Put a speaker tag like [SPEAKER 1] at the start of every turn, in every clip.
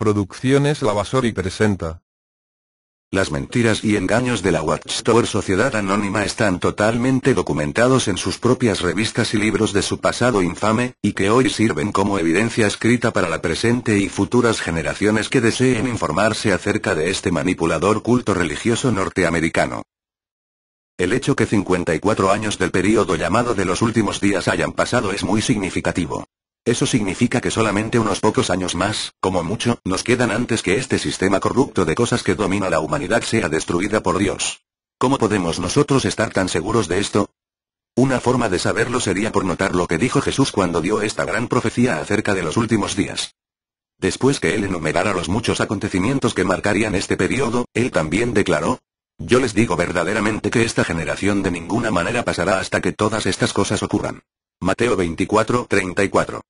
[SPEAKER 1] Producciones Lavasori presenta. Las mentiras y engaños de la Watchtower Sociedad Anónima están totalmente documentados en sus propias revistas y libros de su pasado infame, y que hoy sirven como evidencia escrita para la presente y futuras generaciones que deseen informarse acerca de este manipulador culto religioso norteamericano. El hecho que 54 años del período llamado de los últimos días hayan pasado es muy significativo. Eso significa que solamente unos pocos años más, como mucho, nos quedan antes que este sistema corrupto de cosas que domina la humanidad sea destruida por Dios. ¿Cómo podemos nosotros estar tan seguros de esto? Una forma de saberlo sería por notar lo que dijo Jesús cuando dio esta gran profecía acerca de los últimos días. Después que él enumerara los muchos acontecimientos que marcarían este periodo, él también declaró, yo les digo verdaderamente que esta generación de ninguna manera pasará hasta que todas estas cosas ocurran. Mateo 24, 34.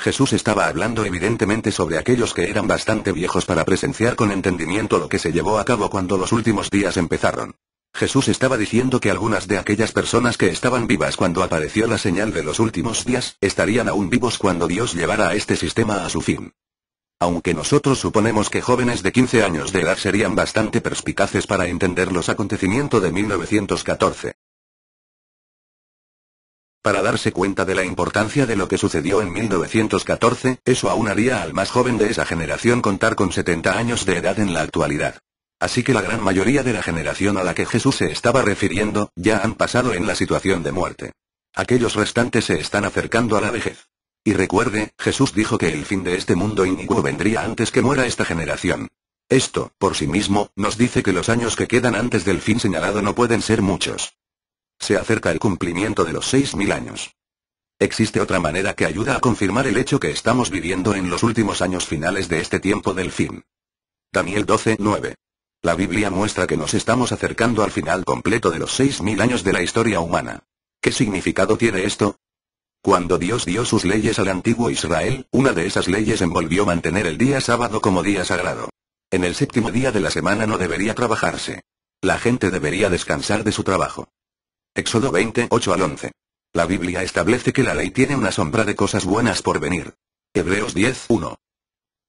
[SPEAKER 1] Jesús estaba hablando evidentemente sobre aquellos que eran bastante viejos para presenciar con entendimiento lo que se llevó a cabo cuando los últimos días empezaron. Jesús estaba diciendo que algunas de aquellas personas que estaban vivas cuando apareció la señal de los últimos días, estarían aún vivos cuando Dios llevara este sistema a su fin. Aunque nosotros suponemos que jóvenes de 15 años de edad serían bastante perspicaces para entender los acontecimientos de 1914. Para darse cuenta de la importancia de lo que sucedió en 1914, eso aún haría al más joven de esa generación contar con 70 años de edad en la actualidad. Así que la gran mayoría de la generación a la que Jesús se estaba refiriendo, ya han pasado en la situación de muerte. Aquellos restantes se están acercando a la vejez. Y recuerde, Jesús dijo que el fin de este mundo inicuo vendría antes que muera esta generación. Esto, por sí mismo, nos dice que los años que quedan antes del fin señalado no pueden ser muchos. Se acerca el cumplimiento de los 6.000 años. Existe otra manera que ayuda a confirmar el hecho que estamos viviendo en los últimos años finales de este tiempo del fin. Daniel 12:9. La Biblia muestra que nos estamos acercando al final completo de los 6.000 años de la historia humana. ¿Qué significado tiene esto? Cuando Dios dio sus leyes al antiguo Israel, una de esas leyes envolvió mantener el día sábado como día sagrado. En el séptimo día de la semana no debería trabajarse. La gente debería descansar de su trabajo. Éxodo 8 al 11. La Biblia establece que la ley tiene una sombra de cosas buenas por venir. Hebreos 10.1.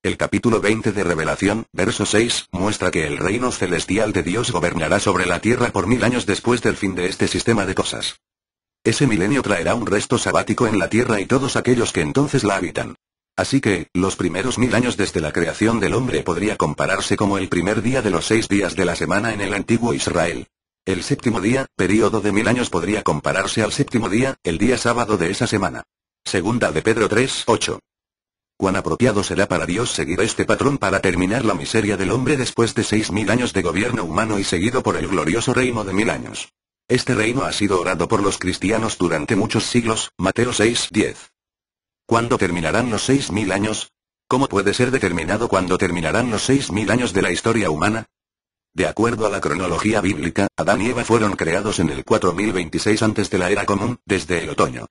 [SPEAKER 1] El capítulo 20 de Revelación, verso 6, muestra que el reino celestial de Dios gobernará sobre la tierra por mil años después del fin de este sistema de cosas. Ese milenio traerá un resto sabático en la tierra y todos aquellos que entonces la habitan. Así que, los primeros mil años desde la creación del hombre podría compararse como el primer día de los seis días de la semana en el antiguo Israel. El séptimo día, periodo de mil años podría compararse al séptimo día, el día sábado de esa semana. Segunda de Pedro 3, 8. Cuán apropiado será para Dios seguir este patrón para terminar la miseria del hombre después de seis mil años de gobierno humano y seguido por el glorioso reino de mil años. Este reino ha sido orado por los cristianos durante muchos siglos, Mateo 6, 10. ¿Cuándo terminarán los seis mil años? ¿Cómo puede ser determinado cuándo terminarán los seis mil años de la historia humana? De acuerdo a la cronología bíblica, Adán y Eva fueron creados en el 4026 antes de la era común, desde el otoño.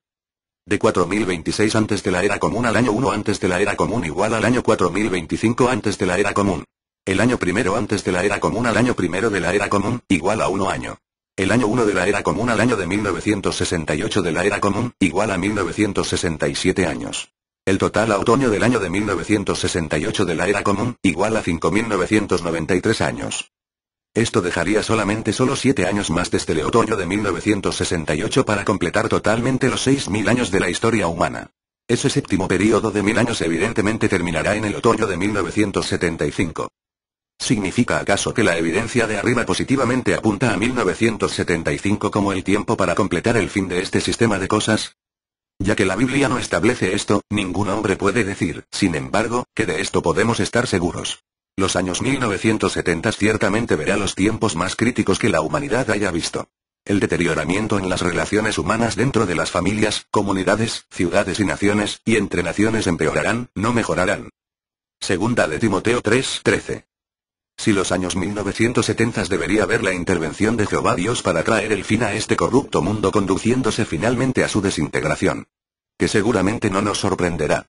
[SPEAKER 1] De 4026 antes de la era común al año 1 antes de la era común igual al año 4025 antes de la era común. El año primero antes de la era común al año primero de la era común, igual a 1 año. El año 1 de la era común al año de 1968 de la era común, igual a 1967 años. El total a otoño del año de 1968 de la era común, igual a 5.993 años. Esto dejaría solamente solo siete años más desde el otoño de 1968 para completar totalmente los 6.000 años de la historia humana. Ese séptimo período de mil años evidentemente terminará en el otoño de 1975. ¿Significa acaso que la evidencia de arriba positivamente apunta a 1975 como el tiempo para completar el fin de este sistema de cosas? Ya que la Biblia no establece esto, ningún hombre puede decir, sin embargo, que de esto podemos estar seguros. Los años 1970 ciertamente verá los tiempos más críticos que la humanidad haya visto. El deterioramiento en las relaciones humanas dentro de las familias, comunidades, ciudades y naciones, y entre naciones empeorarán, no mejorarán. Segunda de Timoteo 3:13. Si los años 1970 debería haber la intervención de Jehová Dios para traer el fin a este corrupto mundo conduciéndose finalmente a su desintegración. Que seguramente no nos sorprenderá.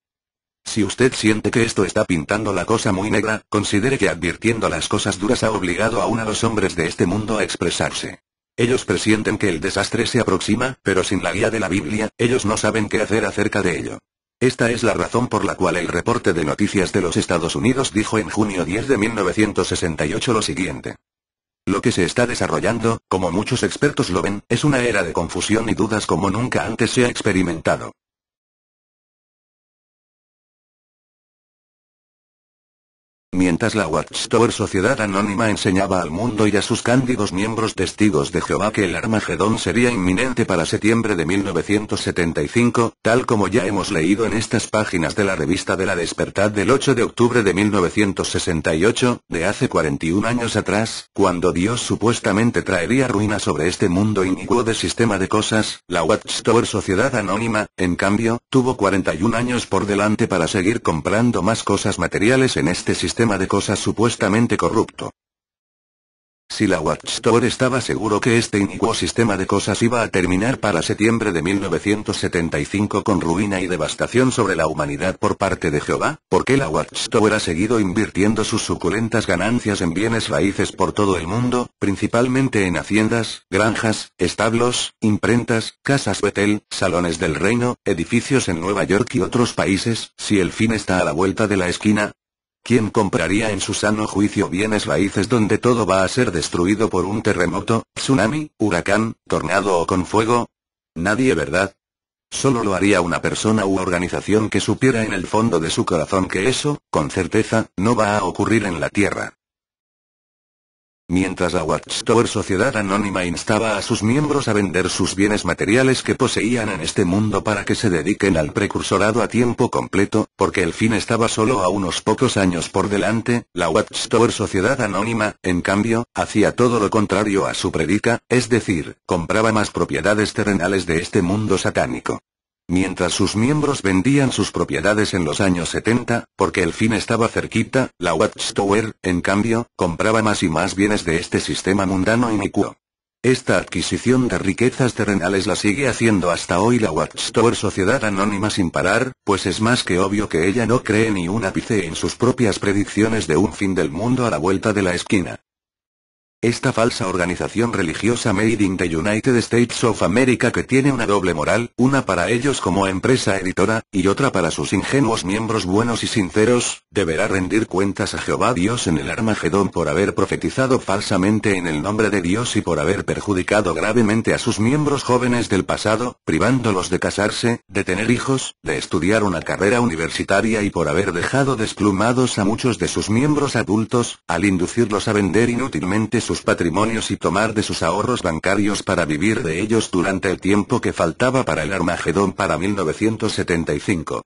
[SPEAKER 1] Si usted siente que esto está pintando la cosa muy negra, considere que advirtiendo las cosas duras ha obligado aún a los hombres de este mundo a expresarse. Ellos presienten que el desastre se aproxima, pero sin la guía de la Biblia, ellos no saben qué hacer acerca de ello. Esta es la razón por la cual el reporte de noticias de los Estados Unidos dijo en junio 10 de 1968 lo siguiente. Lo que se está desarrollando, como muchos expertos lo ven, es una era de confusión y dudas como nunca antes se ha experimentado. mientras la Watchtower Sociedad Anónima enseñaba al mundo y a sus cándidos miembros testigos de Jehová que el Armagedón sería inminente para septiembre de 1975, tal como ya hemos leído en estas páginas de la revista de la Despertad del 8 de octubre de 1968, de hace 41 años atrás, cuando Dios supuestamente traería ruina sobre este mundo iniguo de sistema de cosas, la Watchtower Sociedad Anónima, en cambio, tuvo 41 años por delante para seguir comprando más cosas materiales en este sistema de cosas supuestamente corrupto. Si la Watchtower estaba seguro que este inicuo sistema de cosas iba a terminar para septiembre de 1975 con ruina y devastación sobre la humanidad por parte de Jehová, ¿por qué la Watchtower ha seguido invirtiendo sus suculentas ganancias en bienes raíces por todo el mundo, principalmente en haciendas, granjas, establos, imprentas, casas Betel, salones del reino, edificios en Nueva York y otros países, si el fin está a la vuelta de la esquina? ¿Quién compraría en su sano juicio bienes raíces donde todo va a ser destruido por un terremoto, tsunami, huracán, tornado o con fuego? Nadie, ¿verdad? Solo lo haría una persona u organización que supiera en el fondo de su corazón que eso, con certeza, no va a ocurrir en la Tierra mientras la Watchtower Sociedad Anónima instaba a sus miembros a vender sus bienes materiales que poseían en este mundo para que se dediquen al precursorado a tiempo completo, porque el fin estaba solo a unos pocos años por delante, la Watchtower Sociedad Anónima, en cambio, hacía todo lo contrario a su predica, es decir, compraba más propiedades terrenales de este mundo satánico. Mientras sus miembros vendían sus propiedades en los años 70, porque el fin estaba cerquita, la Watchtower, en cambio, compraba más y más bienes de este sistema mundano inicuo. Esta adquisición de riquezas terrenales la sigue haciendo hasta hoy la Watchtower Sociedad Anónima sin parar, pues es más que obvio que ella no cree ni un ápice en sus propias predicciones de un fin del mundo a la vuelta de la esquina. Esta falsa organización religiosa Made in the United States of America que tiene una doble moral, una para ellos como empresa editora, y otra para sus ingenuos miembros buenos y sinceros, deberá rendir cuentas a Jehová Dios en el Armagedón por haber profetizado falsamente en el nombre de Dios y por haber perjudicado gravemente a sus miembros jóvenes del pasado, privándolos de casarse, de tener hijos, de estudiar una carrera universitaria y por haber dejado desplumados a muchos de sus miembros adultos, al inducirlos a vender inútilmente su sus patrimonios y tomar de sus ahorros bancarios para vivir de ellos durante el tiempo que faltaba para el Armagedón para 1975.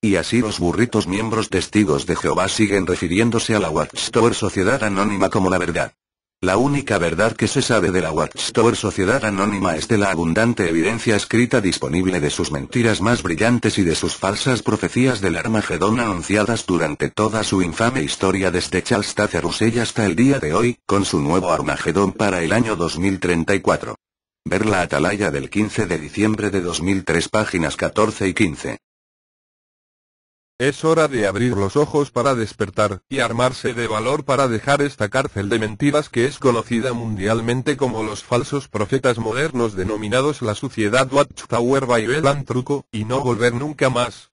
[SPEAKER 1] Y así los burritos miembros testigos de Jehová siguen refiriéndose a la Watchtower Sociedad Anónima como la verdad. La única verdad que se sabe de la Watchtower Sociedad Anónima es de la abundante evidencia escrita disponible de sus mentiras más brillantes y de sus falsas profecías del Armagedón anunciadas durante toda su infame historia desde Charles Russell hasta el día de hoy, con su nuevo Armagedón para el año 2034. Ver la atalaya del 15 de diciembre de 2003 páginas 14 y 15. Es hora de abrir los ojos para despertar, y armarse de valor para dejar esta cárcel de mentiras que es conocida mundialmente como los falsos profetas modernos denominados la suciedad Watchtower by El Truco, y no volver nunca más.